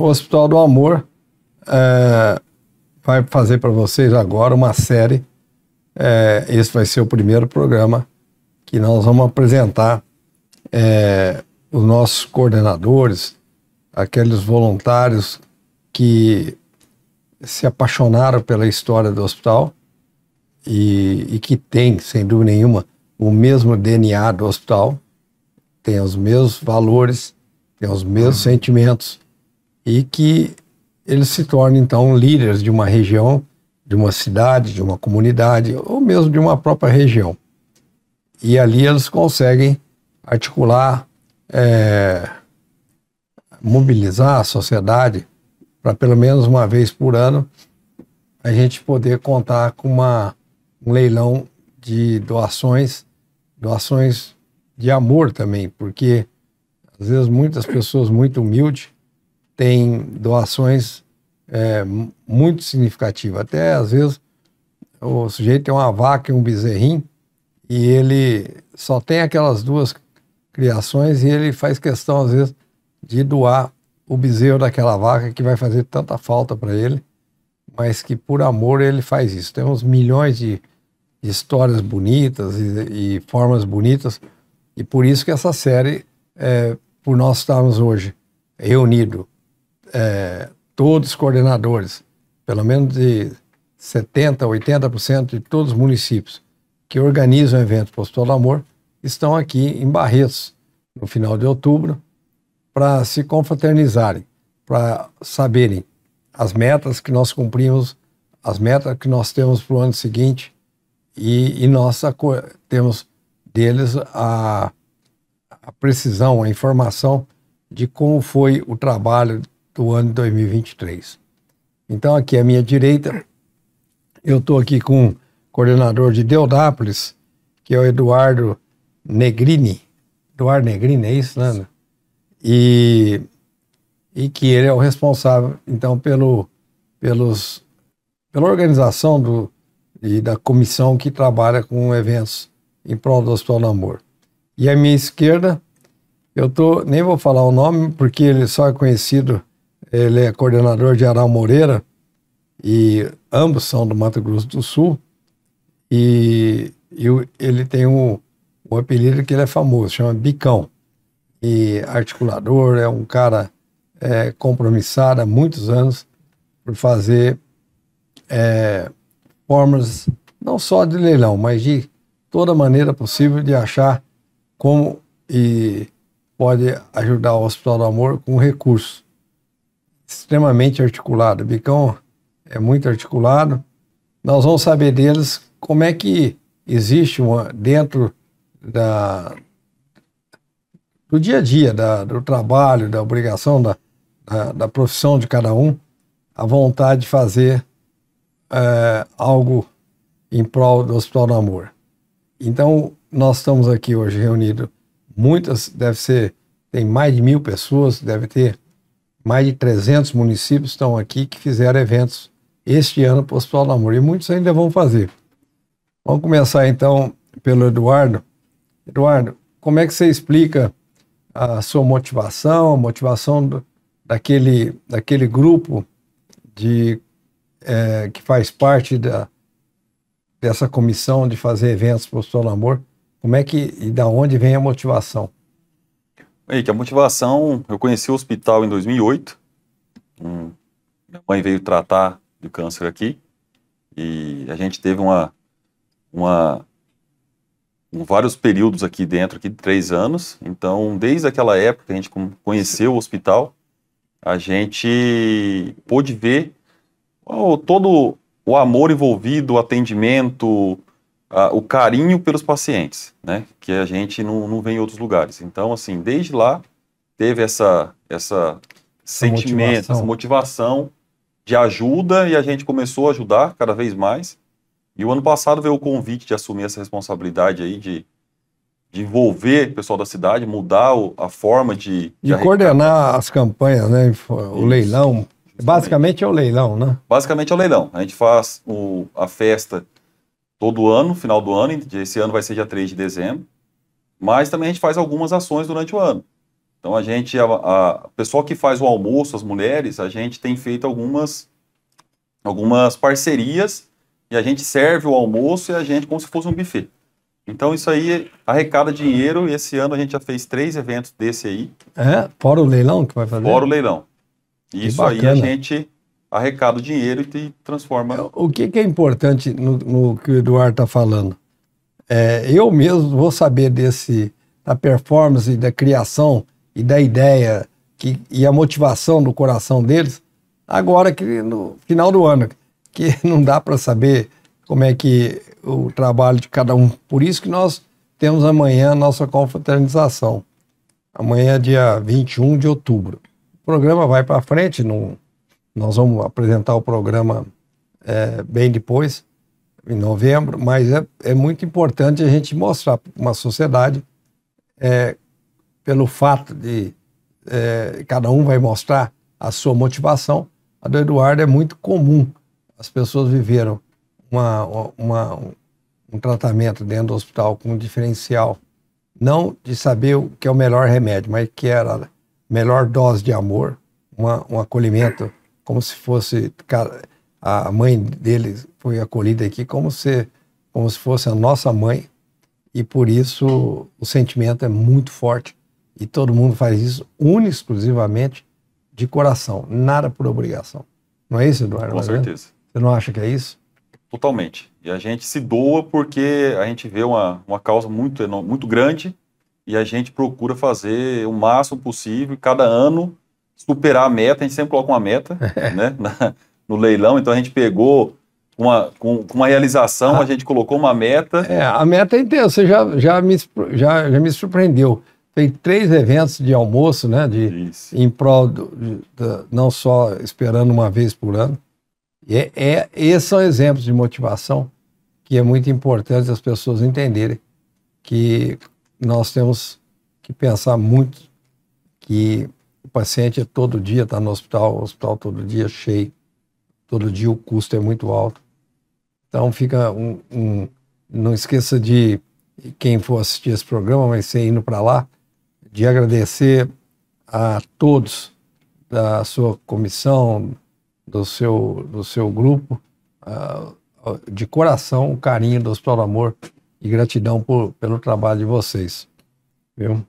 O Hospital do Amor é, vai fazer para vocês agora uma série. É, esse vai ser o primeiro programa que nós vamos apresentar é, os nossos coordenadores, aqueles voluntários que se apaixonaram pela história do hospital e, e que tem, sem dúvida nenhuma, o mesmo DNA do hospital, tem os mesmos valores, tem os mesmos uhum. sentimentos, e que eles se tornem, então, líderes de uma região, de uma cidade, de uma comunidade, ou mesmo de uma própria região. E ali eles conseguem articular, é, mobilizar a sociedade para pelo menos uma vez por ano a gente poder contar com uma, um leilão de doações, doações de amor também, porque às vezes muitas pessoas muito humildes tem doações é, muito significativas. Até às vezes o sujeito tem uma vaca e um bezerrinho e ele só tem aquelas duas criações e ele faz questão, às vezes, de doar o bezerro daquela vaca que vai fazer tanta falta para ele, mas que por amor ele faz isso. Temos milhões de histórias bonitas e, e formas bonitas e por isso que essa série, é, por nós estarmos hoje reunidos é, todos os coordenadores, pelo menos de 70%, 80% de todos os municípios que organizam o evento do Amor, estão aqui em Barretos, no final de outubro, para se confraternizarem, para saberem as metas que nós cumprimos, as metas que nós temos para o ano seguinte, e, e nós temos deles a, a, precisão, a informação de como foi o trabalho do ano 2023. Então, aqui à minha direita, eu estou aqui com o coordenador de Deodápolis, que é o Eduardo Negrini. Eduardo Negrini, é isso, né? E, e que ele é o responsável, então, pelo, pelos, pela organização do, e da comissão que trabalha com eventos em prol do Hospital do Amor. E à minha esquerda, eu tô, nem vou falar o nome, porque ele só é conhecido ele é coordenador de Aral Moreira, e ambos são do Mato Grosso do Sul, e, e ele tem um, apelido que ele é famoso, chama Bicão, e articulador, é um cara é, compromissado há muitos anos por fazer é, formas não só de leilão, mas de toda maneira possível de achar como e pode ajudar o Hospital do Amor com recursos extremamente articulado. O Bicão é muito articulado. Nós vamos saber deles como é que existe uma, dentro da, do dia a dia, da, do trabalho, da obrigação, da, da, da, profissão de cada um, a vontade de fazer é, algo em prol do Hospital do Amor. Então, nós estamos aqui hoje reunidos, muitas, deve ser, tem mais de mil pessoas, deve ter mais de 300 municípios estão aqui que fizeram eventos este ano para o Hospital do Amor. E muitos ainda vão fazer. Vamos começar então pelo Eduardo. Eduardo, como é que você explica a sua motivação, a motivação do, daquele, daquele grupo de, é, que faz parte da, dessa comissão de fazer eventos para o Hospital do Amor? Como é que e da onde vem a motivação? É que a motivação, eu conheci o hospital em 2008. Hum, minha mãe veio tratar do câncer aqui e a gente teve uma, uma um, vários períodos aqui dentro aqui de três anos. Então, desde aquela época que a gente conheceu o hospital, a gente pôde ver oh, todo o amor envolvido, o atendimento, o carinho pelos pacientes, né? Que a gente não, não vê em outros lugares. Então, assim, desde lá teve essa, essa, essa sentimento, motivação. essa motivação de ajuda e a gente começou a ajudar cada vez mais. E o ano passado veio o convite de assumir essa responsabilidade aí de, de envolver o pessoal da cidade, mudar o, a forma de... De, de coordenar as campanhas, né? O Isso. leilão. Basicamente é o leilão, né? Basicamente é o leilão. A gente faz o, a festa todo ano, final do ano, esse ano vai ser dia 3 de dezembro, mas também a gente faz algumas ações durante o ano. Então a gente, a, a pessoa que faz o almoço, as mulheres, a gente tem feito algumas, algumas parcerias e a gente serve o almoço e a gente como se fosse um buffet. Então isso aí arrecada dinheiro e esse ano a gente já fez três eventos desse aí. É? Fora o leilão que vai fazer? Fora o leilão. que isso bacana. aí a gente arrecada o dinheiro e transforma. É, o que, que é importante no, no, que o Eduardo está falando? É, eu mesmo vou saber desse da performance, da criação e da ideia que, e a motivação do coração deles agora que no final do ano, que não dá para saber como é que o trabalho de cada um. Por isso que nós temos amanhã a nossa confraternização. Amanhã é dia 21 de outubro. O programa vai para frente, não nós vamos apresentar o programa é, bem depois, em novembro, mas é, é muito importante a gente mostrar para uma sociedade, é, pelo fato de é, cada um vai mostrar a sua motivação. A do Eduardo é muito comum. As pessoas viveram uma, uma, um tratamento dentro do hospital com um diferencial, não de saber o que é o melhor remédio, mas que era a melhor dose de amor, uma, um acolhimento como se fosse. Cara, a mãe dele foi acolhida aqui como se, como se fosse a nossa mãe, e por isso o sentimento é muito forte. E todo mundo faz isso une exclusivamente de coração, nada por obrigação. Não é isso, Eduardo? Com é. certeza. Você não acha que é isso? Totalmente. E a gente se doa porque a gente vê uma, uma causa muito, muito grande e a gente procura fazer o máximo possível. Cada ano superar a meta, a gente sempre coloca uma meta né, na, no leilão, então a gente pegou uma, com, com uma realização, a, a gente colocou uma meta. É, a meta é intensa, você já, já, me, já, já me surpreendeu. Tem três eventos de almoço, né? De, em prol, do, de, de, não só esperando uma vez por ano. E é, é, esses são exemplos de motivação que é muito importante as pessoas entenderem que nós temos que pensar muito que o paciente é todo dia está no hospital, o hospital todo dia cheio, todo dia o custo é muito alto. Então fica um, um não esqueça de quem for assistir esse programa, vai ser indo para lá, de agradecer a todos da sua comissão, do seu, do seu grupo, uh, de coração, o carinho do Hospital do Amor e gratidão por, pelo trabalho de vocês. Viu?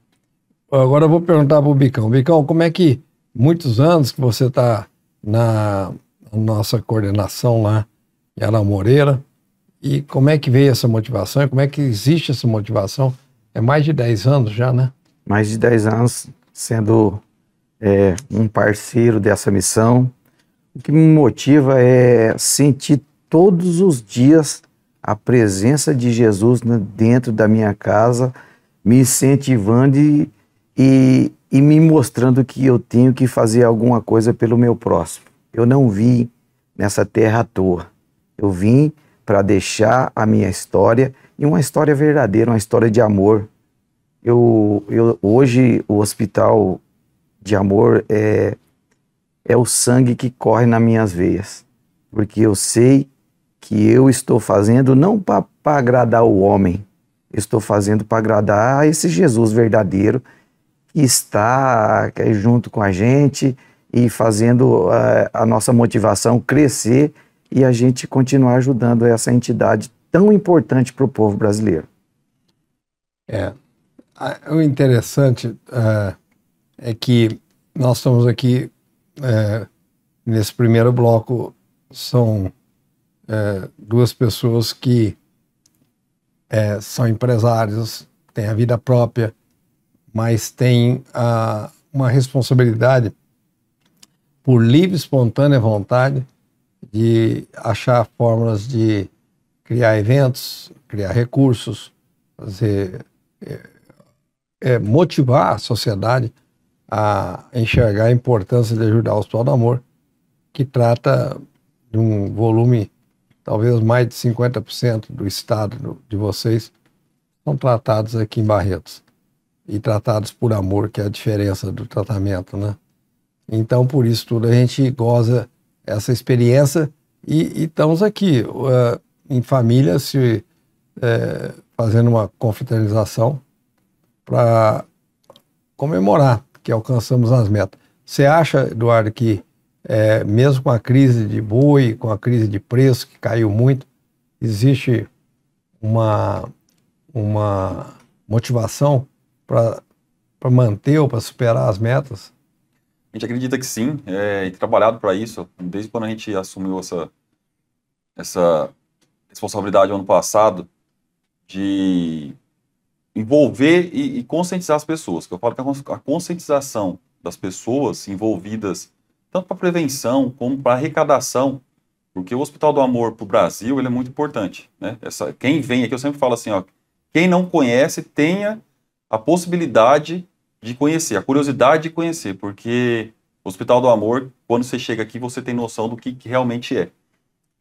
Agora eu vou perguntar para o Bicão. Bicão, como é que muitos anos que você está na nossa coordenação lá em Ana Moreira, e como é que veio essa motivação? E como é que existe essa motivação? É mais de 10 anos já, né? Mais de 10 anos sendo é, um parceiro dessa missão. O que me motiva é sentir todos os dias a presença de Jesus né, dentro da minha casa, me incentivando e e, e me mostrando que eu tenho que fazer alguma coisa pelo meu próximo. Eu não vim nessa terra à toa. Eu vim para deixar a minha história e uma história verdadeira, uma história de amor. Eu, eu hoje o hospital de amor é é o sangue que corre nas minhas veias, porque eu sei que eu estou fazendo não para agradar o homem, eu estou fazendo para agradar esse Jesus verdadeiro está junto com a gente e fazendo a, eh, a nossa motivação crescer e a gente continuar ajudando essa entidade tão importante para o povo brasileiro. É. O interessante uh, é que nós estamos aqui, uh, nesse primeiro bloco, são uh, duas pessoas que são empresários, têm a vida própria, mas tem a, ah, uma responsabilidade por livre, espontânea vontade de achar fórmulas de criar eventos, criar recursos, fazer, é, é, motivar a sociedade a enxergar a importância de ajudar o Hospital do Amor, que trata de um volume talvez mais de 50% do estado de vocês, são tratados aqui em Barretos e tratados por amor, que é a diferença do tratamento, né? Então, por isso tudo, a gente goza essa experiência e, e estamos aqui uh, em família se eh, fazendo uma confraternização para comemorar que alcançamos as metas. Você acha, Eduardo, que eh, mesmo com a crise de boi, com a crise de preço que caiu muito, existe uma, uma motivação para manter ou para superar as metas? A gente acredita que sim, é, e trabalhado para isso, desde quando a gente assumiu essa, essa responsabilidade ano passado, de envolver e, e conscientizar as pessoas. Que eu falo que a, a conscientização das pessoas envolvidas, tanto para prevenção como para arrecadação, porque o Hospital do Amor para o Brasil ele é muito importante. Né? Essa, quem vem aqui, eu sempre falo assim, ó, quem não conhece, tenha a possibilidade de conhecer, a curiosidade de conhecer, porque o Hospital do Amor, quando você chega aqui, você tem noção do que, que realmente é.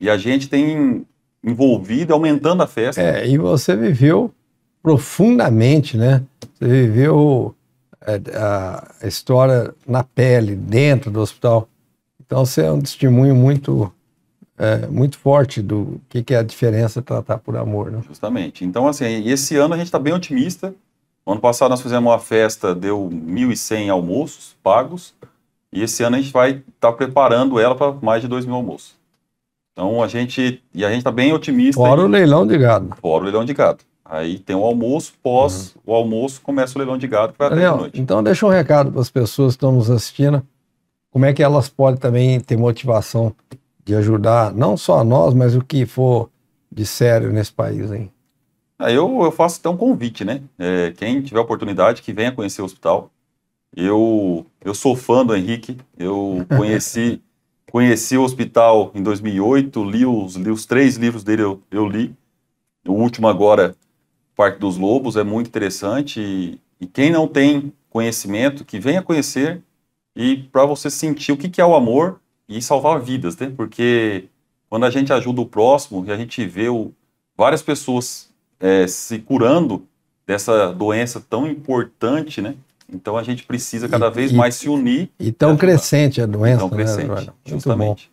E a gente tem envolvido, aumentando a festa. É, e você viveu profundamente, né? Você viveu é, a, história na pele, dentro do hospital. Então você é um testemunho muito é, muito forte do que, que é a diferença tratar por amor. Né? Justamente. Então, assim, esse ano a gente está bem otimista ano passado nós fizemos uma festa, deu 1.100 almoços pagos, e esse ano a gente vai estar tá preparando ela para mais de 2.000 mil almoços. Então a gente, e a gente está bem otimista. Fora o leilão de gado. Fora o leilão de gado. Aí tem o almoço, pós uhum. o almoço começa o leilão de gado que vai Daniel, até noite. Então deixa um recado para as pessoas que estão nos assistindo, como é que elas podem também ter motivação de ajudar não só a nós, mas o que for de sério nesse país, hein? Aí eu, eu faço então um convite, né? É, quem tiver oportunidade, que venha conhecer o hospital. Eu, eu sou fã do Henrique, eu conheci, conheci o hospital em 2008, li os, li os três livros dele, eu, eu li. O último agora, Parque dos Lobos, é muito interessante. E, e quem não tem conhecimento, que venha conhecer e para você sentir o que, que é o amor e salvar vidas, né? Porque quando a gente ajuda o próximo e a gente vê o, várias pessoas é, se curando dessa doença tão importante, né? Então a gente precisa cada e, vez e, mais se unir. E tão crescente a doença. Tão né, crescente, Eduardo? justamente.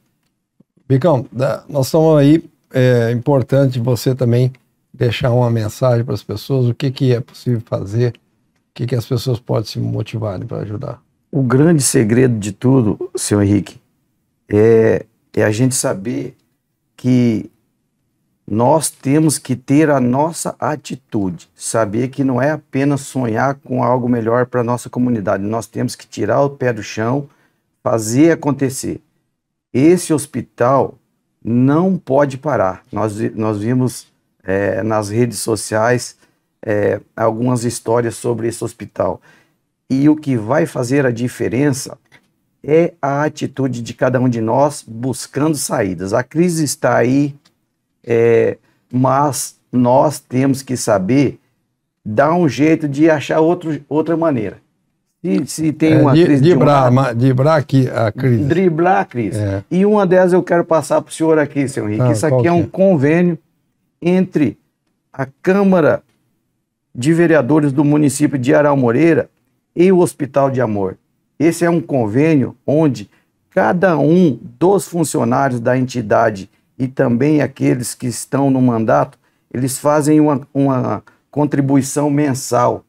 Bicão, nós estamos aí, é importante você também deixar uma mensagem para as pessoas, o que, que é possível fazer, o que, que as pessoas podem se motivar para ajudar. O grande segredo de tudo, senhor Henrique, é, é a gente saber que nós temos que ter a nossa atitude, saber que não é apenas sonhar com algo melhor para a nossa comunidade, nós temos que tirar o pé do chão, fazer acontecer. Esse hospital não pode parar. Nós, nós vimos é, nas redes sociais é, algumas histórias sobre esse hospital. E o que vai fazer a diferença é a atitude de cada um de nós buscando saídas. A crise está aí, é, mas nós temos que saber dar um jeito de achar outro, outra maneira. Se, se tem é, uma é, crise. Driblar, de um driblar aqui a crise. Driblar a crise. É. E uma delas eu quero passar para o senhor aqui, senhor Henrique. Ah, Isso aqui é um é? convênio entre a Câmara de Vereadores do município de Aral Moreira e o Hospital de Amor. Esse é um convênio onde cada um dos funcionários da entidade e também aqueles que estão no mandato, eles fazem uma, uma contribuição mensal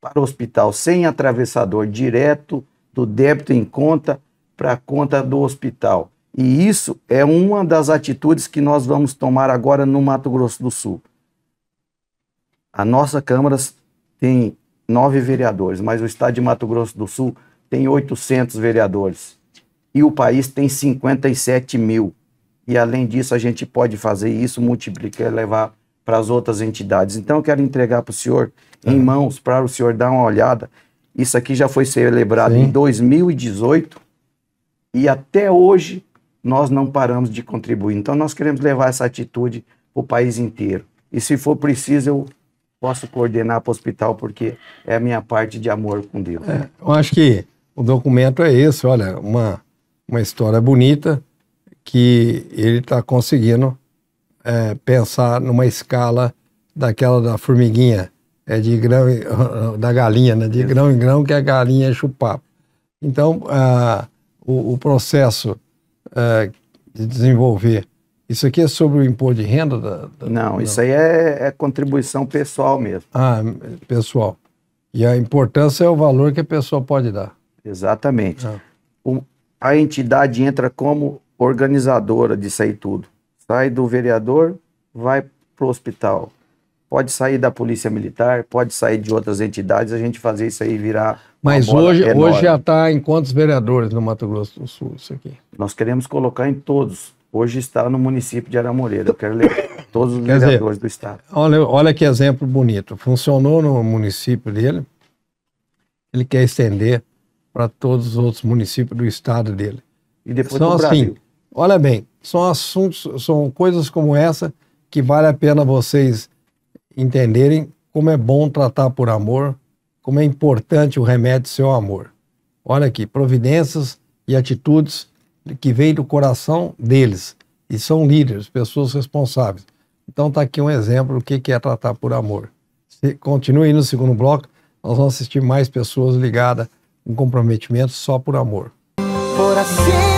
para o hospital, sem atravessador, direto do débito em conta para a conta do hospital. E isso é uma das atitudes que nós vamos tomar agora no Mato Grosso do Sul. A nossa Câmara tem nove vereadores, mas o estado de Mato Grosso do Sul tem 800 vereadores. E o país tem 57 mil e além disso a gente pode fazer isso, multiplicar, levar para as outras entidades. Então eu quero entregar para o senhor uhum. em mãos para o senhor dar uma olhada. Isso aqui já foi celebrado Sim. em 2018 e até hoje nós não paramos de contribuir. Então nós queremos levar essa atitude para o país inteiro. E se for preciso, eu posso coordenar para o hospital, porque é a minha parte de amor com Deus. É, eu acho que o documento é esse, olha, uma, uma história bonita, que ele está conseguindo é, pensar numa escala daquela da formiguinha, é de grão da galinha, né? de grão em grão que a galinha chupar. Então, ah, o, o, processo é, de desenvolver isso aqui é sobre o imposto de renda? Da, da, não, da... isso aí é, é, contribuição pessoal mesmo. Ah, pessoal. E a importância é o valor que a pessoa pode dar. Exatamente. Ah. O, a entidade entra como organizadora disso aí tudo. Sai do vereador, vai pro hospital. Pode sair da polícia militar, pode sair de outras entidades, a gente fazer isso aí virar. Mas hoje, hoje já está em quantos vereadores no Mato Grosso do Sul isso aqui? Nós queremos colocar em todos. Hoje está no município de Aramoreira. Eu quero ler todos os Quer vereadores dizer, do estado. Olha, olha que exemplo bonito. Funcionou no município dele. Ele quer estender para todos os outros municípios do estado dele. E depois São, do assim, Brasil. Assim, Olha bem, são assuntos, são coisas como essa que vale a pena vocês entenderem como é bom tratar por amor, como é importante o remédio ser o amor. Olha aqui, providências e atitudes que vêm do coração deles e são líderes, pessoas responsáveis. Então está aqui um exemplo do que é tratar por amor. Se continue aí no segundo bloco, nós vamos assistir mais pessoas ligadas com comprometimento só por amor. Por assim...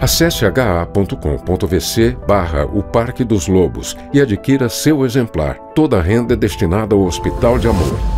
Acesse ha.com.vc barra o Parque dos Lobos e adquira seu exemplar. Toda a renda é destinada ao Hospital de Amor.